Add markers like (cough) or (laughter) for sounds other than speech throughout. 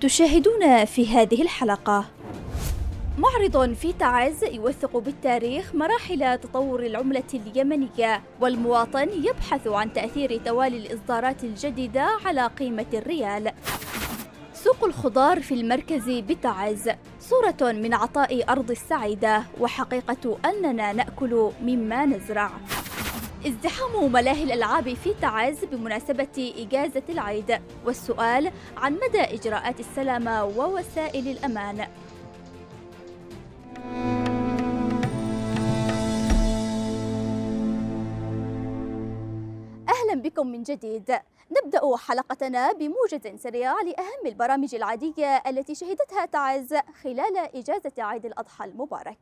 تشاهدون في هذه الحلقة معرض في تعز يوثق بالتاريخ مراحل تطور العملة اليمنية والمواطن يبحث عن تأثير توالي الإصدارات الجديدة على قيمة الريال سوق الخضار في المركز بتعز صورة من عطاء أرض السعيدة وحقيقة أننا نأكل مما نزرع ازدحام ملاهي الألعاب في تعز بمناسبة إجازة العيد والسؤال عن مدى إجراءات السلامة ووسائل الأمان أهلا بكم من جديد نبدأ حلقتنا بموجز سريع لأهم البرامج العادية التي شهدتها تعز خلال إجازة عيد الأضحى المبارك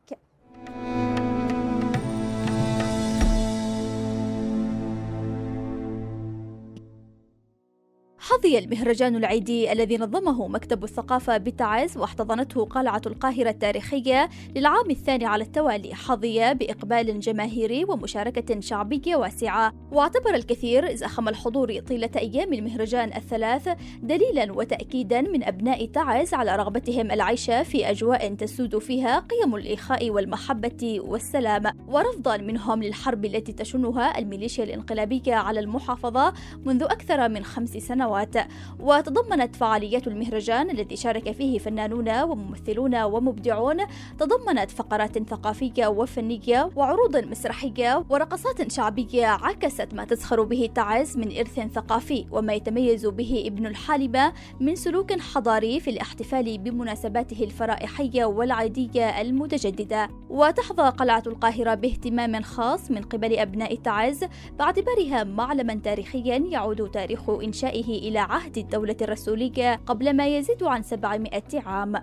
حظي المهرجان العيدي الذي نظمه مكتب الثقافة بتعز واحتضنته قلعة القاهرة التاريخية للعام الثاني على التوالي حظي بإقبال جماهيري ومشاركة شعبية واسعة واعتبر الكثير زخم الحضور طيلة أيام المهرجان الثلاث دليلا وتأكيدا من أبناء تعز على رغبتهم العيش في أجواء تسود فيها قيم الإخاء والمحبة والسلام ورفضا منهم للحرب التي تشنها الميليشيا الانقلابية على المحافظة منذ أكثر من خمس سنوات سنوات وتضمنت فعاليات المهرجان الذي شارك فيه فنانون وممثلون ومبدعون تضمنت فقرات ثقافية وفنية وعروض مسرحية ورقصات شعبية عكست ما تزخر به تعز من إرث ثقافي وما يتميز به ابن الحالبة من سلوك حضاري في الاحتفال بمناسباته الفرائحية والعيدية المتجددة وتحظى قلعة القاهرة باهتمام خاص من قبل أبناء تعز باعتبارها معلما تاريخيا يعود تاريخ إنشائه إلى عهد الدولة الرسولية قبل ما يزيد عن 700 عام.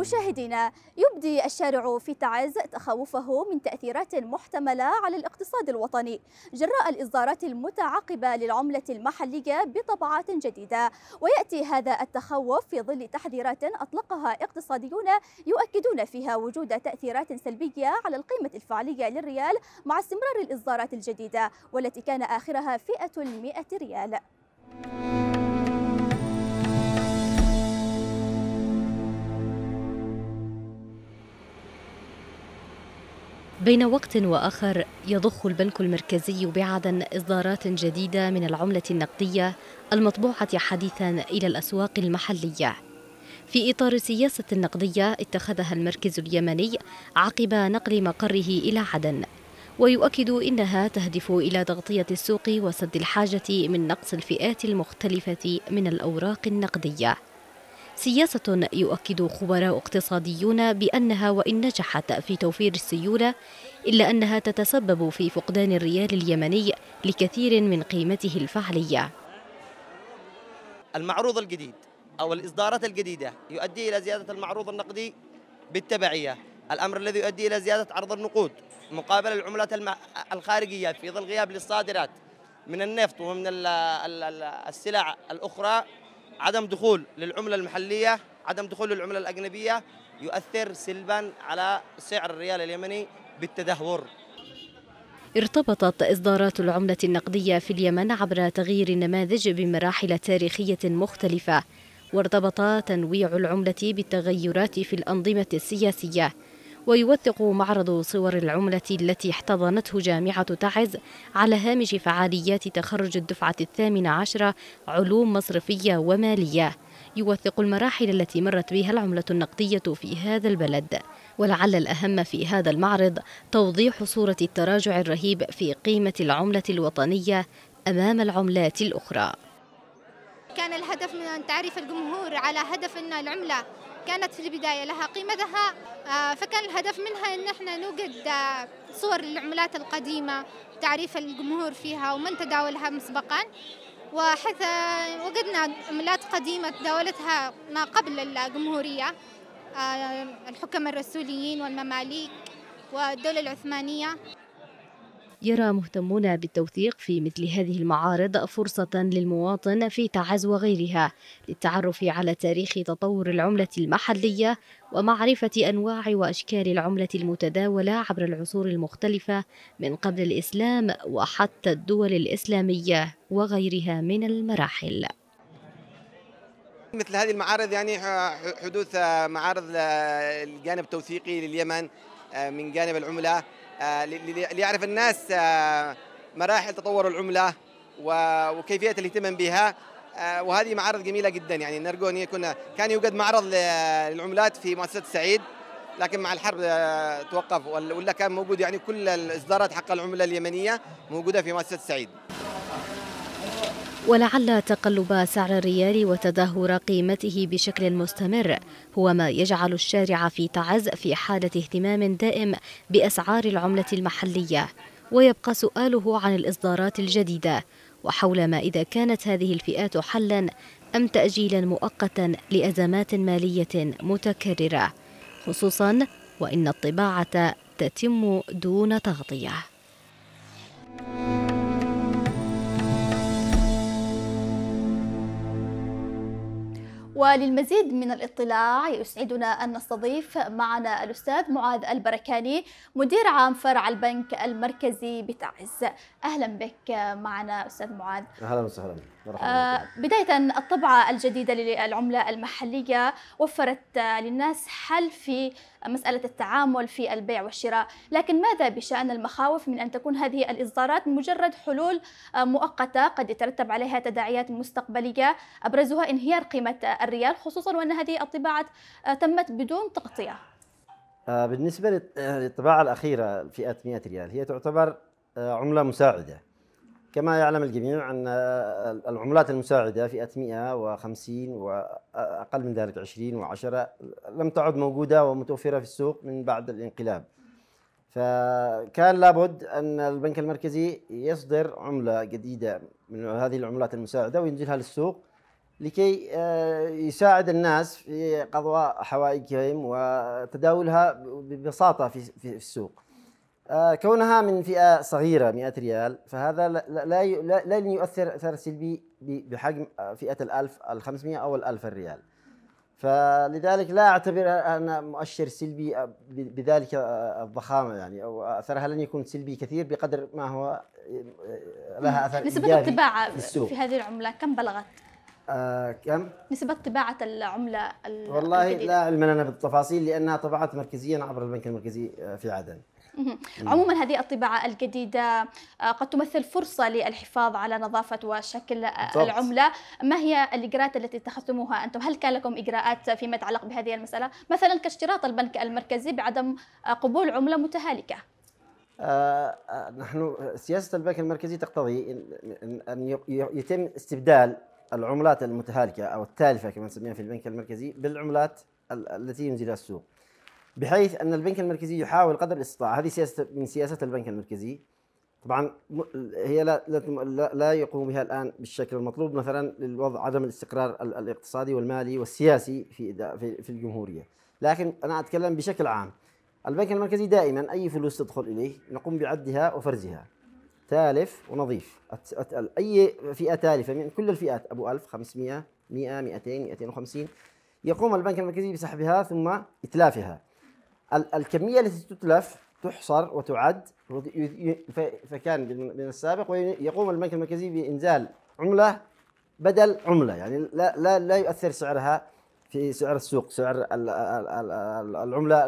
مشاهدينا يبدي الشارع في تعز تخوفه من تأثيرات محتملة على الاقتصاد الوطني جراء الإصدارات المتعاقبة للعملة المحلية بطبعات جديدة ويأتي هذا التخوف في ظل تحذيرات أطلقها اقتصاديون يؤكدون فيها وجود تأثيرات سلبية على القيمة الفعلية للريال مع استمرار الإصدارات الجديدة والتي كان آخرها فئة المئة ريال بين وقت واخر يضخ البنك المركزي بعدن اصدارات جديده من العمله النقديه المطبوعه حديثا الى الاسواق المحليه في اطار سياسه نقديه اتخذها المركز اليمني عقب نقل مقره الى عدن ويؤكد انها تهدف الى تغطيه السوق وسد الحاجه من نقص الفئات المختلفه من الاوراق النقديه سياسة يؤكد خبراء اقتصاديون بأنها وإن نجحت في توفير السيولة إلا أنها تتسبب في فقدان الريال اليمني لكثير من قيمته الفعلية المعروض الجديد أو الإصدارات الجديدة يؤدي إلى زيادة المعروض النقدي بالتبعية الأمر الذي يؤدي إلى زيادة عرض النقود مقابل العملات الخارجية في ظل غياب للصادرات من النفط ومن السلع الأخرى عدم دخول للعملة المحلية عدم دخول للعملة الأجنبية يؤثر سلبا على سعر الريال اليمني بالتدهور ارتبطت إصدارات العملة النقدية في اليمن عبر تغيير النماذج بمراحل تاريخية مختلفة وارتبط تنويع العملة بالتغيرات في الأنظمة السياسية ويوثق معرض صور العملة التي احتضنته جامعة تعز على هامش فعاليات تخرج الدفعة الثامنة عشرة علوم مصرفية ومالية يوثق المراحل التي مرت بها العملة النقدية في هذا البلد ولعل الأهم في هذا المعرض توضيح صورة التراجع الرهيب في قيمة العملة الوطنية أمام العملات الأخرى كان الهدف من أن تعرف الجمهور على هدف أن العملة كانت في البداية لها قيمتها آه، فكان الهدف منها أن احنا نوجد آه، صور للعملات القديمة تعريف الجمهور فيها ومن تداولها مسبقا وحتى آه، وجدنا عملات قديمة تداولتها ما قبل الجمهورية الحكم الرسوليين والمماليك والدولة العثمانية يرى مهتمون بالتوثيق في مثل هذه المعارض فرصة للمواطن في تعز وغيرها للتعرف على تاريخ تطور العملة المحلية ومعرفة أنواع وأشكال العملة المتداولة عبر العصور المختلفة من قبل الإسلام وحتى الدول الإسلامية وغيرها من المراحل مثل هذه المعارض يعني حدوث معارض الجانب التوثيقي لليمن آه، من جانب العملة آه، ليعرف الناس آه، مراحل تطور العمله وكيفيه الاهتمام بها آه، وهذه معارض جميله جدا يعني نرجو أن يكون كان يوجد معرض للعملات في مؤسسه السعيد لكن مع الحرب توقف ولا كان موجود يعني كل الاصدارات حق العمله اليمنيه موجوده في مؤسسه السعيد ولعل تقلب سعر الريال وتدهور قيمته بشكل مستمر هو ما يجعل الشارع في تعز في حالة اهتمام دائم بأسعار العملة المحلية ويبقى سؤاله عن الإصدارات الجديدة وحول ما إذا كانت هذه الفئات حلاً أم تأجيلاً مؤقتاً لأزمات مالية متكررة خصوصاً وإن الطباعة تتم دون تغطية وللمزيد من الاطلاع يسعدنا أن نستضيف معنا الأستاذ معاذ البركاني مدير عام فرع البنك المركزي بتعز أهلا بك معنا أستاذ معاذ أهلا وسهلا آه بداية الطبعة الجديدة للعملة المحلية وفرت آه، للناس حل في مسألة التعامل في البيع والشراء لكن ماذا بشأن المخاوف من أن تكون هذه الإصدارات مجرد حلول آه، مؤقتة قد يترتب عليها تداعيات مستقبلية أبرزها انهيار قيمة آه، الريال خصوصا وأن هذه الطباعة تمت بدون تغطية بالنسبة للطباعة الأخيرة فئة 100 ريال هي تعتبر عملة مساعدة كما يعلم الجميع أن العملات المساعدة فئة 150 وأقل من ذلك 20 و10 لم تعد موجودة ومتوفرة في السوق من بعد الانقلاب فكان لابد أن البنك المركزي يصدر عملة جديدة من هذه العملات المساعدة وينزلها للسوق لكي آه، يساعد الناس في قضاء حوائجهم وتداولها ببساطة في السوق آه، كونها من فئة صغيرة 100 ريال فهذا لا لا لن يؤثر أثر سلبي بحجم آه، فئة ال1000 ال500 أو ال1000 ريال فلذلك لا أعتبر ان مؤشر سلبي آه، بذلك الضخامة يعني أو أثرها لن يكون سلبي كثير بقدر ما هو لها أثر نسبة الطباعة في هذه العملة كم بلغت؟ آه كم؟ نسبة طباعة العملة والله الجديدة. لا علم لنا بالتفاصيل لأنها طبعت مركزيا عبر البنك المركزي في عدن. عموما هذه الطباعة الجديدة آه، قد تمثل فرصة للحفاظ على نظافة وشكل آه، بالضبط. العملة ما هي الإجراءات التي اتخذتموها أنتم هل كان لكم إجراءات فيما يتعلق بهذه المسألة مثلا كاشتراط البنك المركزي بعدم آه، قبول عملة متهالكة نحن سياسة البنك المركزي تقتضي أن يتم استبدال العملات المتهالكة أو التالفة كما نسميها في البنك المركزي بالعملات التي ينزلها السوق بحيث ان البنك المركزي يحاول قدر الاستطاعه هذه سياسه من سياسات البنك المركزي طبعا هي لا لا لا يقوم بها الان بالشكل المطلوب مثلا للوضع عدم الاستقرار الاقتصادي والمالي والسياسي في في الجمهوريه لكن انا اتكلم بشكل عام البنك المركزي دائما اي فلوس تدخل اليه نقوم بعدها وفرزها تالف ونظيف اي فئه تالفه من كل الفئات ابو 1000 500 100 200 250 يقوم البنك المركزي بسحبها ثم اتلافها الكمية التي تتلف تحصر وتعد فكان من السابق ويقوم البنك المركزي بإنزال عملة بدل عملة يعني لا لا لا يؤثر سعرها في سعر السوق سعر العملة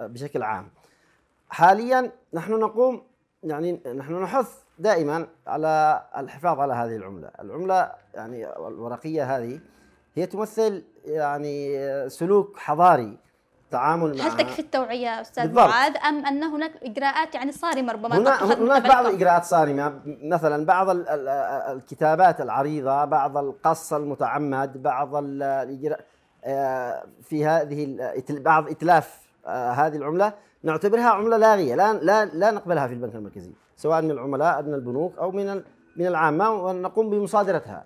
بشكل عام حاليا نحن نقوم يعني نحن نحث دائما على الحفاظ على هذه العملة العملة يعني الورقية هذه هي تمثل يعني سلوك حضاري التعامل مع هل تكفي التوعيه استاذ بالضبط. معاذ ام ان هناك اجراءات يعني صارمه ربما هنا هناك بعض الاجراءات صارمه مثلا بعض الكتابات العريضه بعض القص المتعمد بعض الاجراء آه، في هذه بعض اتلاف آه، هذه العمله نعتبرها عمله لاغيه لا لا لا نقبلها في البنك المركزي سواء من العملاء من البنوك او من من العامه ونقوم بمصادرتها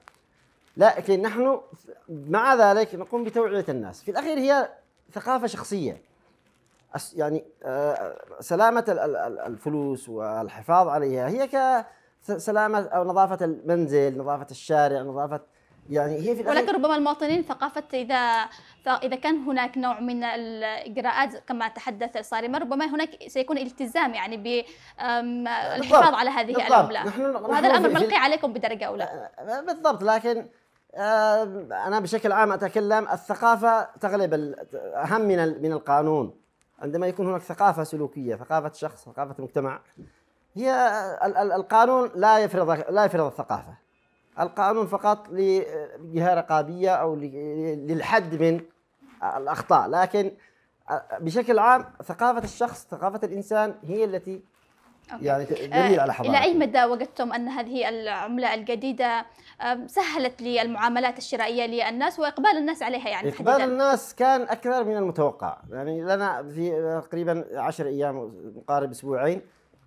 لكن نحن مع ذلك نقوم بتوعيه الناس في الاخير هي ثقافه شخصيه يعني آه، سلامه الفلوس والحفاظ عليها هي كسلامه او نظافه المنزل نظافه الشارع نظافه يعني هي في ولكن ربما المواطنين ثقافة إذا إذا كان هناك نوع من الإجراءات كما تحدث صارمة ربما هناك سيكون التزام يعني بالحفاظ على هذه بالضبط. العملة نحن وهذا الأمر ملقي عليكم بدرجة أولى آه، آه، بالضبط لكن آه، انا بشكل عام اتكلم الثقافه تغلب اهم من من القانون عندما يكون هناك ثقافه سلوكيه ثقافه شخص ثقافه مجتمع هي القانون لا يفرض لا يفرض الثقافه القانون فقط لجهه رقابيه او للحد من الاخطاء لكن آه، بشكل عام ثقافه الشخص ثقافه الانسان هي التي يعني دليل آه، على حضارة إلى أي مدى وجدتم أن هذه العملة الجديدة سهلت للمعاملات الشرائية للناس وإقبال الناس عليها يعني إقبال الناس كان أكثر من المتوقع يعني لنا في تقريبا 10 أيام مقارب أسبوعين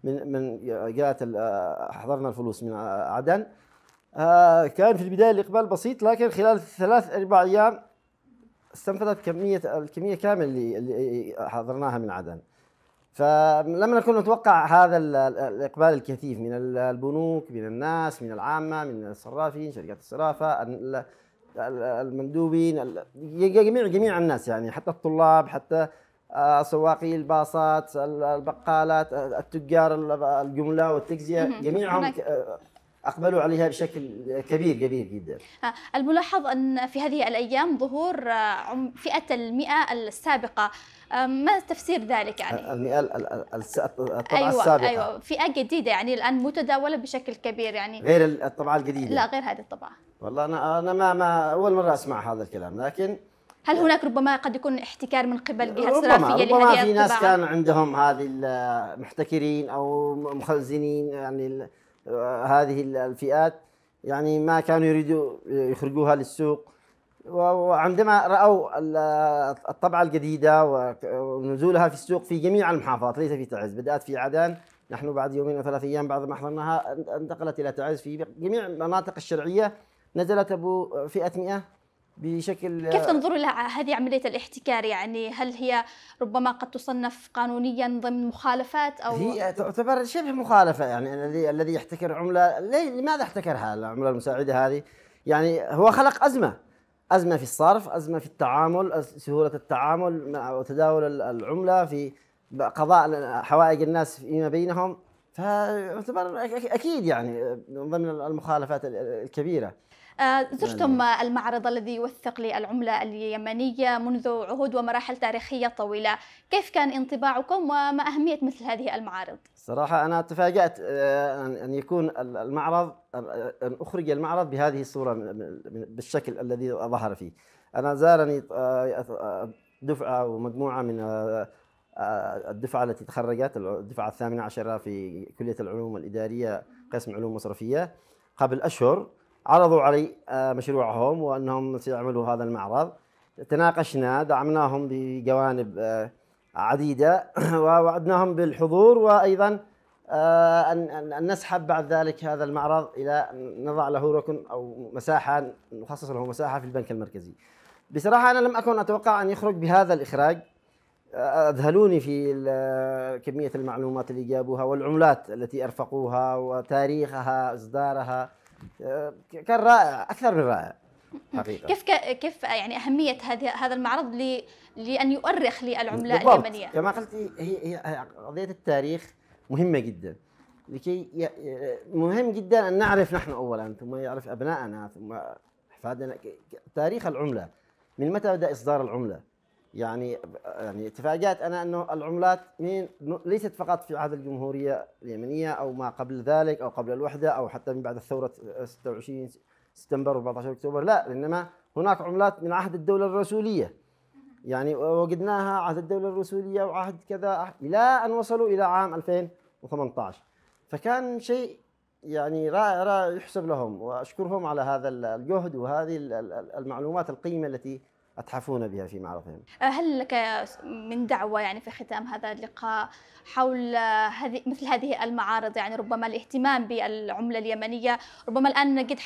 من من جاءت آه، حضرنا الفلوس من عدن آه، كان في البداية الإقبال بسيط لكن خلال ثلاث أربع أيام استنفذت كمية الكمية كامله اللي حضرناها من عدن فلم نكن نتوقع هذا الاقبال الكثيف من البنوك من الناس من العامه من الصرافين شركات الصرافه المندوبين جميع جميع الناس يعني حتى الطلاب حتى آه، سواقي الباصات البقالات التجار الجمله والتجزئه جميعهم اقبلوا عليها بشكل كبير كبير جدا. آه، الملاحظ ان في هذه الايام ظهور آه، فئه المئة السابقه آه، ما تفسير ذلك يعني؟ المئة الطبعه أيوة السابقه ايوه فئه جديده يعني الان متداوله بشكل كبير يعني غير الطبعه الجديده لا غير هذه الطبعه والله انا انا ما ما اول مره اسمع هذا الكلام لكن هل هناك ربما قد يكون احتكار من قبل جهات ربما ربما في ناس كان عندهم هذه محتكرين او مخزنين يعني هذه الفئات يعني ما كانوا يريدوا يخرجوها للسوق وعندما رأوا الطبعة الجديدة ونزولها في السوق في جميع المحافظات ليس في تعز بدأت في عدن نحن بعد يومين او ثلاث أيام بعد ما أحضرناها انتقلت إلى تعز في جميع المناطق الشرعية نزلت أبو فئة 100 بشكل كيف تنظر الى هذه عملية الاحتكار يعني هل هي ربما قد تصنف قانونيا ضمن مخالفات أو هي تعتبر شبه مخالفة يعني الذي الذي يحتكر عملة لماذا احتكرها العملة المساعدة هذه يعني هو خلق أزمة أزمة في الصرف أزمة في التعامل سهولة التعامل مع وتداول العملة في قضاء حوائج الناس فيما بينهم فيعتبر أكيد يعني ضمن المخالفات الكبيرة آه، زرتم نعم. المعرض الذي يوثق للعملة اليمنية منذ عهود ومراحل تاريخية طويلة كيف كان انطباعكم وما أهمية مثل هذه المعارض؟ صراحة أنا تفاجأت آه، أن يكون المعرض أن أخرج المعرض بهذه الصورة بالشكل الذي ظهر فيه أنا زارني آه، دفعة ومجموعة من الدفعة التي تخرجت الدفعة الثامنة عشرة في كلية العلوم الإدارية قسم علوم مصرفية قبل أشهر عرضوا علي آه، مشروعهم وانهم سيعملوا هذا المعرض تناقشنا دعمناهم بجوانب آه، عديده (clears throat) ووعدناهم بالحضور وايضا آه، ان ان نسحب بعد ذلك هذا المعرض الى ان نضع له ركن او مساحه نخصص له مساحه في البنك المركزي. بصراحه انا لم اكن اتوقع ان يخرج بهذا الاخراج اذهلوني في كميه المعلومات اللي جابوها والعملات التي ارفقوها وتاريخها اصدارها كان رائع اكثر من رائع حقيقة. كيف كيف يعني اهميه هذا هذا المعرض لان يؤرخ للعمله اليمنيه كما قلت هي هي قضيه التاريخ مهمه جدا لكي مهم جدا ان نعرف نحن اولا ثم يعرف ابنائنا ثم احفادنا تاريخ العمله من متى بدا اصدار العمله يعني يعني تفاجات انا انه العملات مين ليست فقط في عهد الجمهوريه اليمنيه او ما قبل ذلك او قبل الوحده او حتى من بعد الثوره 26 سبتمبر و 14 اكتوبر لا انما هناك عملات من عهد الدوله الرسوليه يعني وجدناها عهد الدوله الرسوليه وعهد كذا الى ان وصلوا الى عام 2018 فكان شيء يعني رائع رائع يحسب لهم واشكرهم على هذا الجهد وهذه المعلومات القيمه التي أتحفون بها في معرضهم أه، هل لك من دعوة يعني في ختام هذا اللقاء حول أه، هذه مثل هذه المعارض يعني ربما الاهتمام بالعملة اليمنية ربما الآن نجد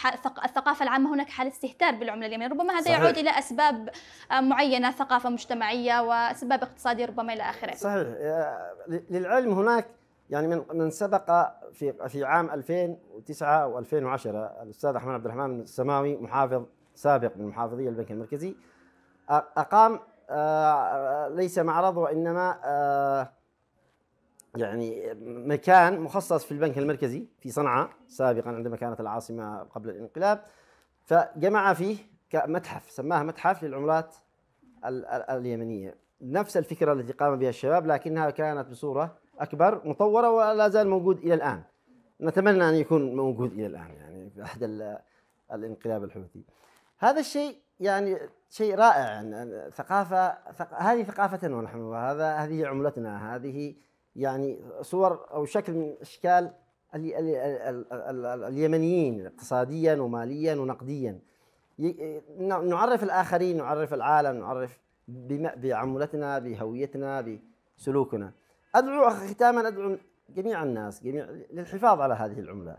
الثقافة العامة هناك حال استهتار بالعملة اليمنية ربما هذا صحيح. يعود إلى أسباب أه، معينة ثقافة مجتمعية وأسباب اقتصادية ربما إلى آخره صحيح للعلم هناك يعني من من سبق في في عام 2009 و2010 الاستاذ احمد عبد الرحمن السماوي محافظ سابق من محافظي البنك المركزي أقام آه، ليس معرض وإنما آه، يعني مكان مخصص في البنك المركزي في صنعاء سابقا عندما كانت العاصمة قبل الانقلاب فجمع فيه متحف سماه متحف للعملات اليمنية نفس الفكرة التي قام بها الشباب لكنها كانت بصورة أكبر مطورة ولا زال موجود إلى الآن نتمنى أن يكون موجود إلى الآن يعني بعد الانقلاب الحوثي هذا الشيء يعني شيء رائع يعني ثقافة ثق... هذه ثقافتنا ونحن وهذا هذه عملتنا هذه يعني صور أو شكل من أشكال ال... ال... ال... اليمنيين اقتصاديا وماليا ونقديا ي... نعرف الآخرين نعرف العالم نعرف بم... بعملتنا بهويتنا بسلوكنا أدعو ختاما أدعو جميع الناس جميع للحفاظ على هذه العملة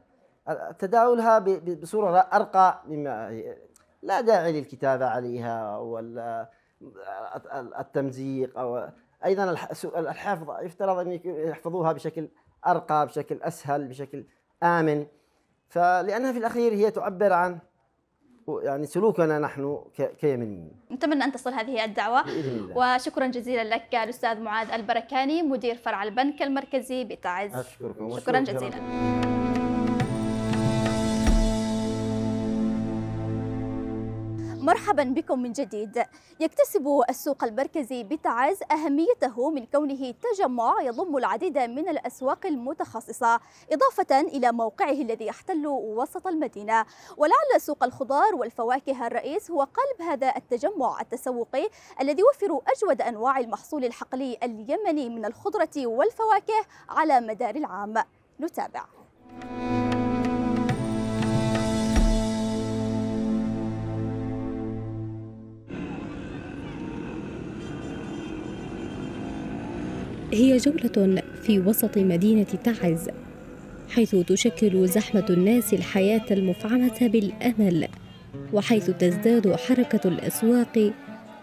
تداولها ب... بصورة أرقى مما لا داعي للكتابة عليها ولا التمزيق أو أيضا الحفظ يفترض أن يحفظوها بشكل أرقى بشكل أسهل بشكل آمن فلأنها في الأخير هي تعبر عن يعني سلوكنا نحن كيمنيين نتمنى ان تصل هذه الدعوه بإذن الله. وشكرا جزيلا لك الاستاذ معاذ البركاني مدير فرع البنك المركزي بتعز اشكركم شكرا جزيلا مرحبا بكم من جديد يكتسب السوق المركزي بتعز أهميته من كونه تجمع يضم العديد من الأسواق المتخصصة إضافة إلى موقعه الذي يحتل وسط المدينة ولعل سوق الخضار والفواكه الرئيس هو قلب هذا التجمع التسوقي الذي يوفر أجود أنواع المحصول الحقلي اليمني من الخضرة والفواكه على مدار العام نتابع هي جولة في وسط مدينة تعز حيث تشكل زحمة الناس الحياة المفعمة بالأمل وحيث تزداد حركة الأسواق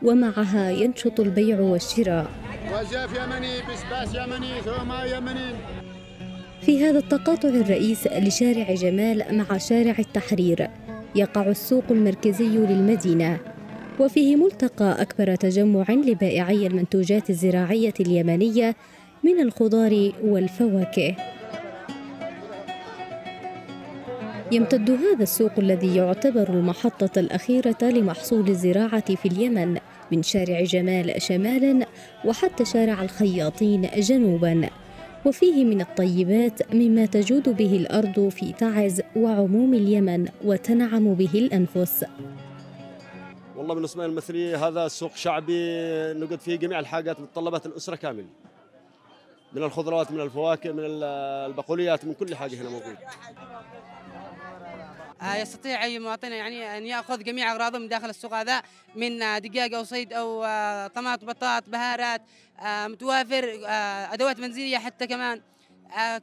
ومعها ينشط البيع والشراء يمني بسباس يمني ثوما يمني في هذا التقاطع الرئيس لشارع جمال مع شارع التحرير يقع السوق المركزي للمدينة وفيه ملتقى أكبر تجمع لبائعي المنتوجات الزراعية اليمنية من الخضار والفواكه يمتد هذا السوق الذي يعتبر المحطة الأخيرة لمحصول الزراعة في اليمن من شارع جمال شمالا وحتى شارع الخياطين جنوبا وفيه من الطيبات مما تجود به الأرض في تعز وعموم اليمن وتنعم به الأنفس والله بالنسبه للمثليه هذا سوق شعبي نقد فيه جميع الحاجات متطلبات الاسره كامل من الخضروات من الفواكه من البقوليات من كل حاجه هنا موجود آه، يستطيع اي مواطن يعني ان ياخذ جميع اغراضه من داخل السوق هذا من آه، دجاج او صيد او آه، طماط بطاط بهارات متوافر ادوات منزليه حتى كمان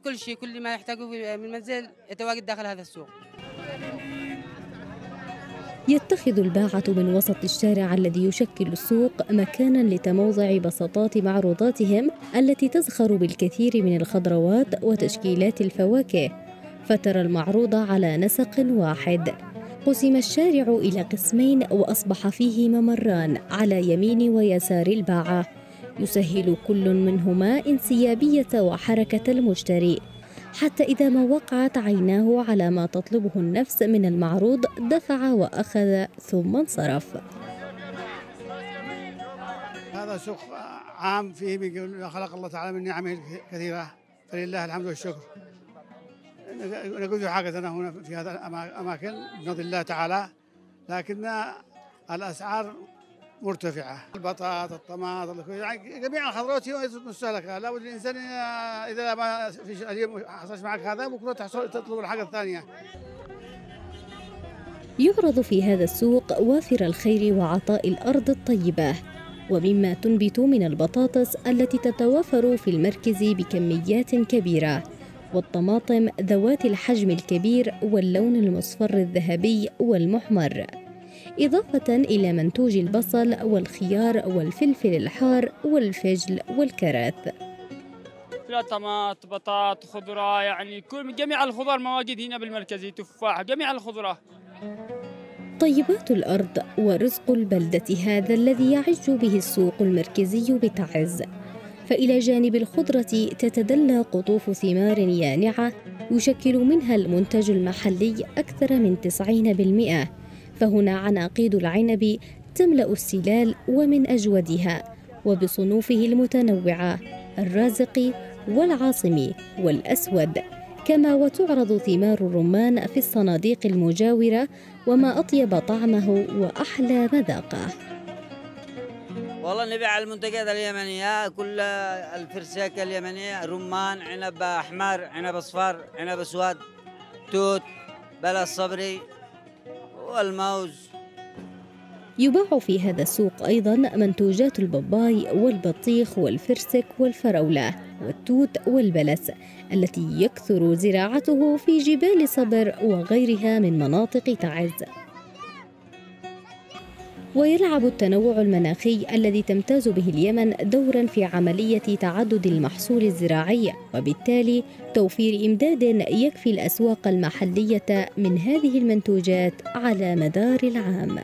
كل شيء كل ما يحتاجه من المنزل يتواجد داخل هذا السوق يتخذ الباعة من وسط الشارع الذي يشكل السوق مكانا لتموضع بساطات معروضاتهم التي تزخر بالكثير من الخضروات وتشكيلات الفواكه فترى المعروض على نسق واحد قسم الشارع إلى قسمين وأصبح فيه ممران على يمين ويسار الباعة يسهل كل منهما انسيابية وحركة المشتري حتى إذا ما وقعت عيناه على ما تطلبه النفس من المعروض دفع وأخذ ثم انصرف هذا سوق عام فيه بيقول خلق الله تعالى من نعمه كثيرة فلله الحمد والشكر حاجة حاجتنا هنا في هذا الأماكن بفضل الله تعالى لكن الأسعار مرتفعه البطاطا الطماطم يعني جميع الخضروات هي مستهلكه لابد الانسان اذا ما فيش اليوم حصلش معك هذا بكره تحصل تطلب الحاجه الثانيه يعرض في هذا السوق وافر الخير وعطاء الارض الطيبه ومما تنبت من البطاطس التي تتوافر في المركز بكميات كبيره والطماطم ذوات الحجم الكبير واللون المصفر الذهبي والمحمر إضافة إلى منتوج البصل والخيار والفلفل الحار والفجل والكرات طماط بطاط خضرة يعني كل جميع الخضار مواجد هنا بالمركزي تفاح جميع الخضرة طيبات الأرض ورزق البلدة هذا الذي يعج به السوق المركزي بتعز فإلى جانب الخضرة تتدلى قطوف ثمار يانعة يشكل منها المنتج المحلي أكثر من 90% فهنا عناقيد العنب تملأ السلال ومن أجودها وبصنوفه المتنوعة الرازق والعاصمي والأسود كما وتعرض ثمار الرمان في الصناديق المجاورة وما أطيب طعمه وأحلى مذاقه والله نبيع المنتجات اليمنية كل الفرساكة اليمنية رمان عنب أحمر عنب أصفر عنب أسود توت بلا صبري والموز يباع في هذا السوق أيضا منتوجات الباباي والبطيخ والفرسك والفراولة والتوت والبلس التي يكثر زراعته في جبال صبر وغيرها من مناطق تعز ويلعب التنوع المناخي الذي تمتاز به اليمن دورا في عملية تعدد المحصول الزراعي وبالتالي توفير إمداد يكفي الأسواق المحلية من هذه المنتوجات على مدار العام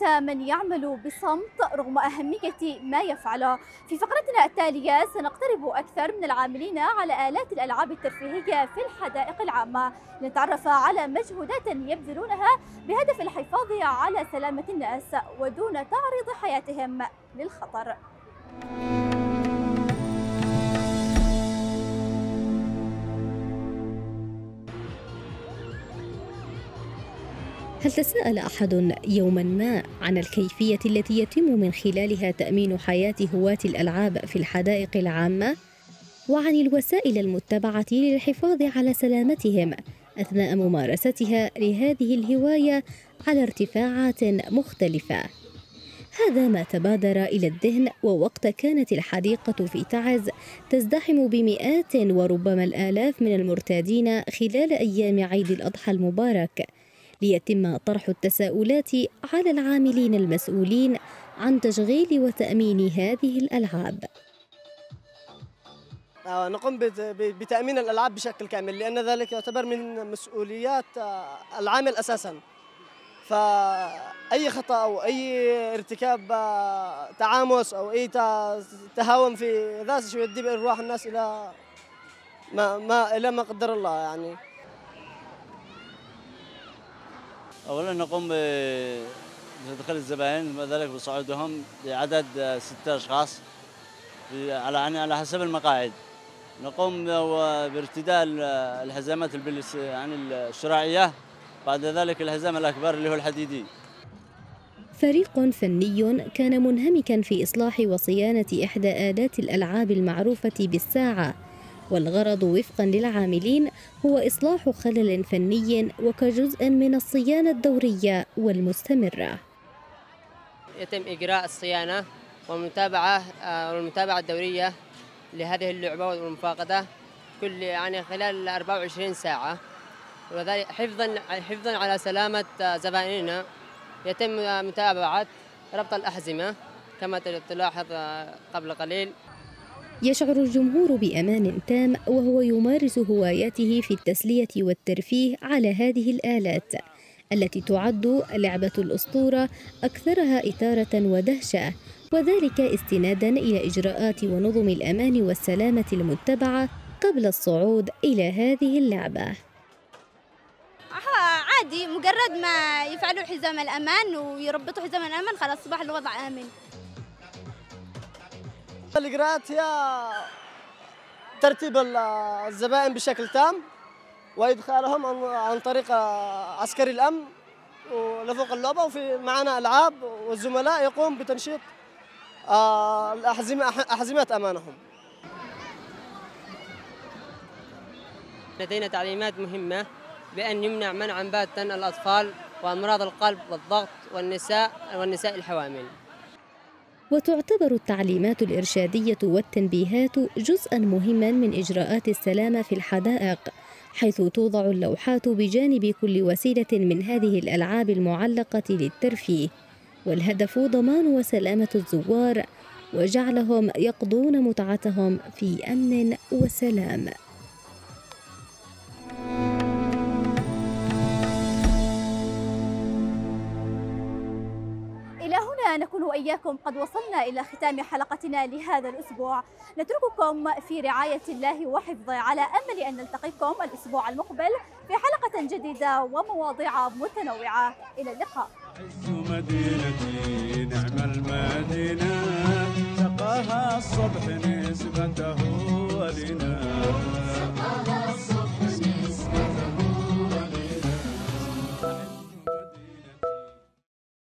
حتى من يعمل بصمت رغم أهمية ما يفعله في فقرتنا التالية سنقترب أكثر من العاملين على آلات الألعاب الترفيهية في الحدائق العامة لنتعرف على مجهودات يبذلونها بهدف الحفاظ على سلامة الناس ودون تعريض حياتهم للخطر هل تساءل احد يوما ما عن الكيفيه التي يتم من خلالها تامين حياه هواه الالعاب في الحدائق العامه وعن الوسائل المتبعه للحفاظ على سلامتهم اثناء ممارستها لهذه الهوايه على ارتفاعات مختلفه هذا ما تبادر إلى الذهن ووقت كانت الحديقة في تعز تزدحم بمئات وربما الآلاف من المرتادين خلال أيام عيد الأضحى المبارك ليتم طرح التساؤلات على العاملين المسؤولين عن تشغيل وتأمين هذه الألعاب آه، نقوم بتأمين الألعاب بشكل كامل لأن ذلك يعتبر من مسؤوليات آه، العامل أساساً فأي خطأ أو أي ارتكاب آه، تعامس أو أي تهاون في ذاس يؤدي بإرواح الناس إلى ما, ما إلى ما قدر الله يعني اولا نقوم بتدخل الزبائن وذلك بصعودهم بعدد ستة اشخاص على يعني على حسب المقاعد نقوم بارتداء الهزامات البلس يعني الشراعيه بعد ذلك الهزام الاكبر اللي هو الحديدي فريق فني كان منهمكا في إصلاح وصيانة إحدى آلات الألعاب المعروفة بالساعة والغرض وفقا للعاملين هو إصلاح خلل فني وكجزء من الصيانة الدورية والمستمرة يتم إجراء الصيانة والمتابعة آه، والمتابعة الدورية لهذه اللعبة والمفاقدة كل يعني خلال 24 ساعة وذلك حفظا حفظا على سلامة آه، زبائننا يتم آه، متابعة ربط الأحزمة كما تلاحظ قبل قليل يشعر الجمهور بأمان تام وهو يمارس هواياته في التسلية والترفيه على هذه الآلات التي تعد لعبة الأسطورة أكثرها إثارة ودهشة وذلك استنادا إلى إجراءات ونظم الأمان والسلامة المتبعة قبل الصعود إلى هذه اللعبة عادي مجرد ما يفعلوا حزام الأمان ويربطوا حزام الأمان خلاص أصبح الوضع آمن الإجراءات هي ترتيب الزبائن بشكل تام وإدخالهم عن طريق عسكري الأمن لفوق اللعبة وفي معنا ألعاب والزملاء يقوم بتنشيط آه، الأحزمة أحزمة أمامهم لدينا تعليمات مهمة بأن يمنع منعا باتا الأطفال وأمراض القلب والضغط والنساء والنساء الحوامل وتعتبر التعليمات الإرشادية والتنبيهات جزءا مهما من إجراءات السلامة في الحدائق حيث توضع اللوحات بجانب كل وسيلة من هذه الألعاب المعلقة للترفيه والهدف ضمان وسلامة الزوار وجعلهم يقضون متعتهم في أمن وسلام نكون وإياكم قد وصلنا إلى ختام حلقتنا لهذا الأسبوع نترككم في رعاية الله وحفظه على أمل أن نلتقيكم الأسبوع المقبل في حلقة جديدة ومواضيع متنوعة إلى اللقاء عز مدينتي نعم المدينة سقاها الصبح نسبته ولنا سقاها الصبح